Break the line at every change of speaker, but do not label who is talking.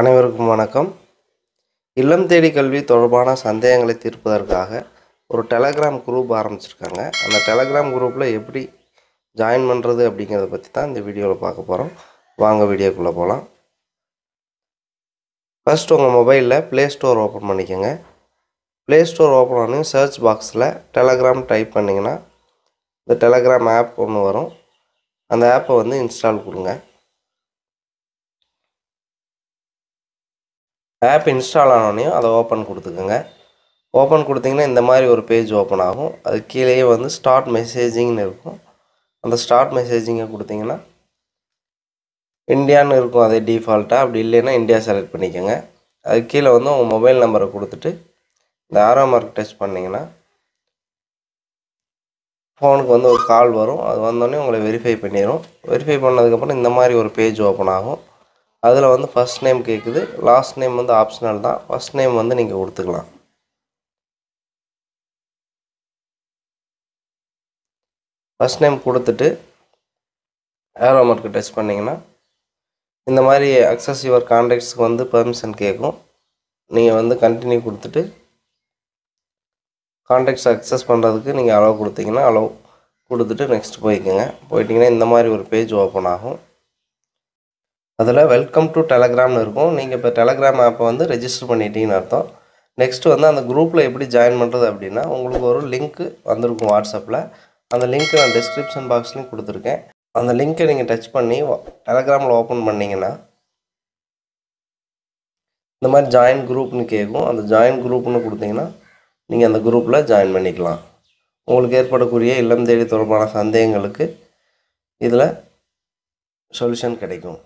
அனைவருக்கும் வணக்கம் இல்லம் தேடி கல்வி தொடர்பான சந்தேகங்களை தீர்ப்பதற்காக ஒரு டெலகிராம் குரூப் ஆரம்பிச்சிருக்காங்க அந்த டெலகிராம் குரூப்பில் எப்படி ஜாயின் பண்ணுறது அப்படிங்கிறத பற்றி தான் இந்த வீடியோவில் பார்க்க போகிறோம் வாங்க வீடியோக்குள்ளே போகலாம் ஃபஸ்ட் உங்கள் மொபைலில் ப்ளே ஸ்டோர் ஓப்பன் பண்ணிக்கோங்க ப்ளே ஸ்டோர் ஓப்பன் பண்ணி சர்ச் பாக்ஸில் டெலகிராம் டைப் பண்ணிங்கன்னா இந்த டெலகிராம் ஆப் ஒன்று வரும் அந்த ஆப்பை வந்து இன்ஸ்டால் கொடுங்க ஆப் இன்ஸ்டால் ஆனோடனையும் அதை ஓப்பன் கொடுத்துக்கோங்க ஓப்பன் கொடுத்திங்கன்னா இந்த மாதிரி ஒரு பேஜ் ஓப்பன் ஆகும் அது கீழேயே வந்து ஸ்டார்ட் மெசேஜிங்னு இருக்கும் அந்த ஸ்டார்ட் மெசேஜிங்கை கொடுத்திங்கன்னா இந்தியான்னு இருக்கும் அதே டிஃபால்ட்டாக அப்படி இல்லைன்னா இந்தியா செலக்ட் பண்ணிக்கோங்க அது கீழே வந்து உங்கள் மொபைல் நம்பரை கொடுத்துட்டு இந்த ஆரோ மார்க் டெஸ்ட் பண்ணிங்கன்னா ஃபோனுக்கு வந்து ஒரு கால் வரும் அது வந்தோடனே உங்களை வெரிஃபை பண்ணிடும் வெரிஃபை பண்ணதுக்கப்புறம் இந்த மாதிரி ஒரு பேஜ் ஓப்பன் ஆகும் அதில் வந்து ஃபஸ்ட் நேம் கேட்குது லாஸ்ட் நேம் வந்து ஆப்ஷனல் தான் ஃபஸ்ட் நேம் வந்து நீங்கள் கொடுத்துக்கலாம் ஃபஸ்ட் நேம் கொடுத்துட்டு ஏரோ மார்க்கு டச் பண்ணிங்கன்னா இந்த மாதிரி அக்சஸ் யுவர் கான்டாக்ட்ஸுக்கு வந்து பெர்மிஷன் கேட்கும் நீங்கள் வந்து கண்டினியூ கொடுத்துட்டு கான்டாக்ட்ஸ் அக்சஸ் பண்ணுறதுக்கு நீங்கள் அலோவ் கொடுத்தீங்கன்னா அலோவ் கொடுத்துட்டு நெக்ஸ்ட் போய்க்குங்க போயிட்டிங்கன்னா இந்த மாதிரி ஒரு பேஜ் ஓப்பன் ஆகும் அதில் வெல்கம் டு டெலகிராம்னு இருக்கும் நீங்கள் இப்போ டெலகிராம் ஆப்பை வந்து ரெஜிஸ்டர் பண்ணிட்டீங்கன்னு அர்த்தம் நெக்ஸ்ட்டு வந்து அந்த குரூப்பில் எப்படி ஜாயின் பண்ணுறது அப்படின்னா உங்களுக்கு ஒரு லிங்க்கு வந்திருக்கும் வாட்ஸ்அப்பில் அந்த லிங்க்கை நான் டிஸ்கிரிப்ஷன் பாக்ஸ்லையும் கொடுத்துருக்கேன் அந்த லிங்க்கை நீங்கள் டச் பண்ணி டெலகிராமில் ஓப்பன் பண்ணிங்கன்னா இந்த மாதிரி ஜாயின் குரூப்னு கேட்கும் அந்த ஜாயின் குரூப்னு கொடுத்தீங்கன்னா நீங்கள் அந்த குரூப்பில் ஜாயின் பண்ணிக்கலாம் உங்களுக்கு ஏற்படக்கூடிய இல்லம் தேடி தொடர்பான சந்தேகங்களுக்கு இதில் சொல்யூஷன் கிடைக்கும்